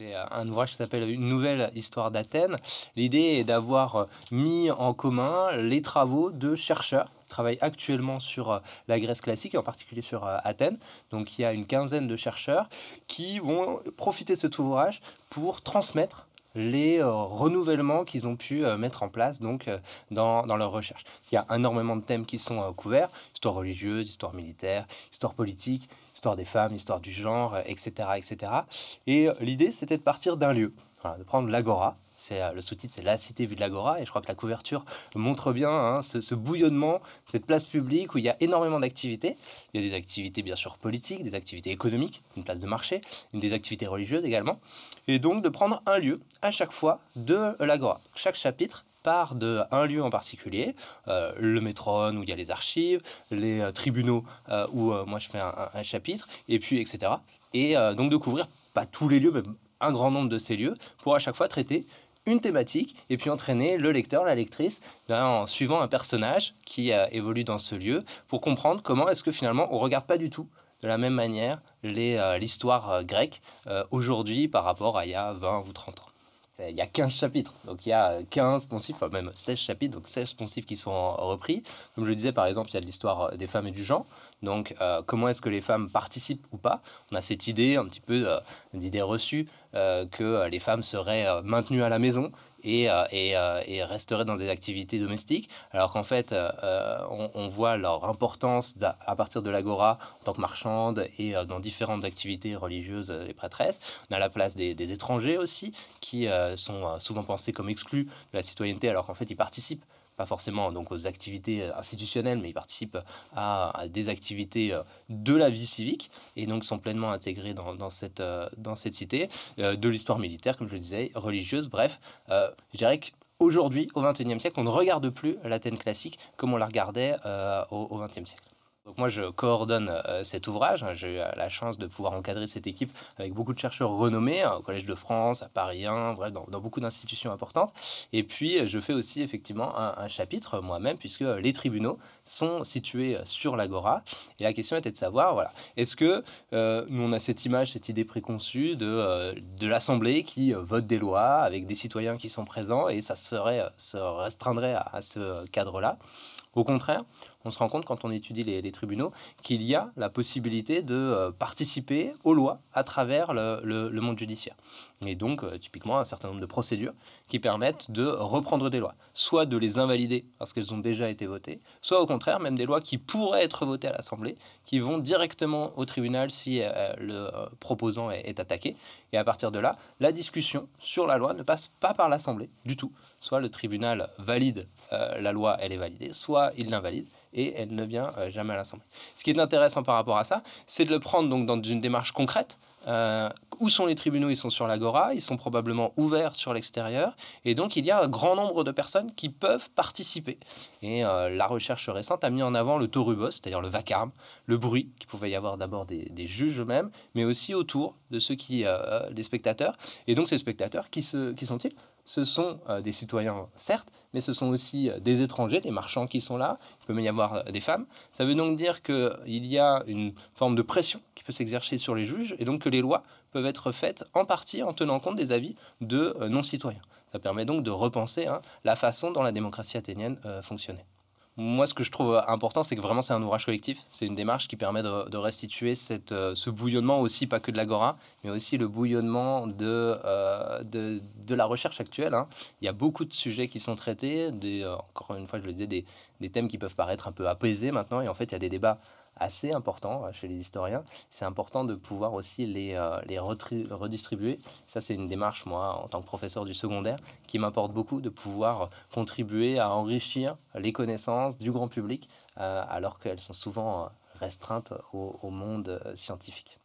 c'est euh, un ouvrage qui s'appelle Une nouvelle histoire d'Athènes. L'idée est d'avoir euh, mis en commun les travaux de chercheurs qui travaillent actuellement sur euh, la Grèce classique, et en particulier sur Athènes. Donc il y a une quinzaine de chercheurs qui vont profiter de cet ouvrage pour transmettre les euh, renouvellements qu'ils ont pu euh, mettre en place donc euh, dans, dans, leur recherche. Il y a énormément de thèmes qui sont couverts, histoire religieuse, histoire militaire, histoire politique, histoire des femmes, histoire du genre, etc., etc. Et l'idée, c'était de partir d'un lieu, de prendre l'agora, euh, le sous-titre, c'est La cité vue de l'Agora. Et je crois que la couverture montre bien hein, ce, bouillonnement, cette place publique où il y a énormément d'activités. Il y a des activités, bien sûr, politiques, des activités économiques, une place de marché, des activités religieuses également. Et donc, de prendre un lieu à chaque fois de l'Agora. Chaque chapitre part d'un lieu en particulier, euh, le métrone où il y a les archives, les euh, tribunaux où moi je fais un, un, chapitre, et puis etc. Et donc de couvrir pas tous les lieux, mais un grand nombre de ces lieux pour à chaque fois traiter une thématique et puis entraîner le lecteur, la lectrice ben, en suivant un personnage qui évolue dans ce lieu pour comprendre comment est-ce que finalement on regarde pas du tout de la même manière euh, l'histoire euh, grecque euh, aujourd'hui par rapport à il y a 20 ou 30 ans. Il y a 15 chapitres, donc il y a 15 poncifs, enfin même 16 chapitres, donc 16 poncifs qui sont repris. Comme je le disais, par exemple, il y a l'histoire des femmes et du genre. Donc, euh, comment est-ce que les femmes participent ou pas On a cette idée, un petit peu euh, d'idée reçue, euh, que les femmes seraient maintenues à la maison et, resteraient dans des activités domestiques, alors qu'en fait, on, voit leur importance à partir de l'agora en tant que marchande et dans différentes activités religieuses et prêtresses. On a la place des étrangers aussi, qui sont souvent pensés comme exclus de la citoyenneté, alors qu'en fait, ils participent pas forcément donc aux activités euh, institutionnelles, mais ils participent à, des activités euh, de la vie civique et donc sont pleinement intégrés dans, cette, euh, dans cette cité, de l'histoire militaire, comme je le disais, religieuse, bref. je dirais qu'aujourd'hui, au XXIe siècle, on ne regarde plus l'Athènes classique comme on la regardait au au XXe siècle moi, je coordonne euh, cet ouvrage. J'ai eu la chance de pouvoir encadrer cette équipe avec beaucoup de chercheurs renommés, hein, au Collège de France, à Paris 1, dans, beaucoup d'institutions importantes. Et puis, euh, je fais aussi effectivement un, chapitre euh, moi-même, puisque les tribunaux sont situés sur l'Agora. Et la question était de savoir, voilà, est-ce que nous, on a cette image, cette idée préconçue de, de l'Assemblée qui vote des lois avec des citoyens qui sont présents, et ça serait, se restreindrait à ce cadre-là. Au contraire, on se rend compte quand on étudie les, tribunaux qu'il y a la possibilité de euh, participer aux lois à travers le, monde judiciaire. Et donc, euh, typiquement, un certain nombre de procédures qui permettent de reprendre des lois, soit de les invalider parce qu'elles ont déjà été votées, soit au contraire, même des lois qui pourraient être votées à l'Assemblée, qui vont directement au tribunal si euh, le proposant est, attaqué. Et à partir de là, la discussion sur la loi ne passe pas par l'Assemblée du tout. Soit le tribunal valide la loi, elle est validée, soit il l'invalide et elle ne vient euh, jamais à l'Assemblée. Ce qui est intéressant par rapport à ça, c'est de le prendre donc dans une démarche concrète euh, où sont les tribunaux Ils sont sur l'Agora, ils sont probablement ouverts sur l'extérieur, et donc il y a un grand nombre de personnes qui peuvent participer. Et euh, la recherche récente a mis en avant le torubos, c'est-à-dire le vacarme, le bruit qui pouvait y avoir d'abord des, juges eux-mêmes, mais aussi autour de ceux qui, euh, des spectateurs. Et donc ces spectateurs, qui, qui sont-ils ce sont des citoyens, certes, mais ce sont aussi des étrangers, des marchands qui sont là. Il peut même y avoir des femmes. Ça veut donc dire qu'il y a une forme de pression qui peut s'exercer sur les juges et donc que les les lois peuvent être faites en partie en tenant compte des avis de euh, non-citoyens. Ça permet donc de repenser hein, la façon dont la démocratie athénienne euh, fonctionnait moi, ce que je trouve euh, important, c'est que vraiment, c'est un ouvrage collectif. C'est une démarche qui permet de, restituer cette, ce bouillonnement aussi, pas que de l'agora, mais aussi le bouillonnement de, de, la recherche actuelle. Hein. Il y a beaucoup de sujets qui sont traités, des, encore une fois, je le disais, des, des thèmes qui peuvent paraître un peu apaisés maintenant, et en fait, il y a des débats assez importants euh, chez les historiens. C'est important de pouvoir aussi les, euh, les redistribuer. Ça, c'est une démarche, moi, en tant que professeur du secondaire, qui m'importe beaucoup de pouvoir contribuer à enrichir les connaissances du grand public, euh, alors qu'elles sont souvent restreintes au monde scientifique.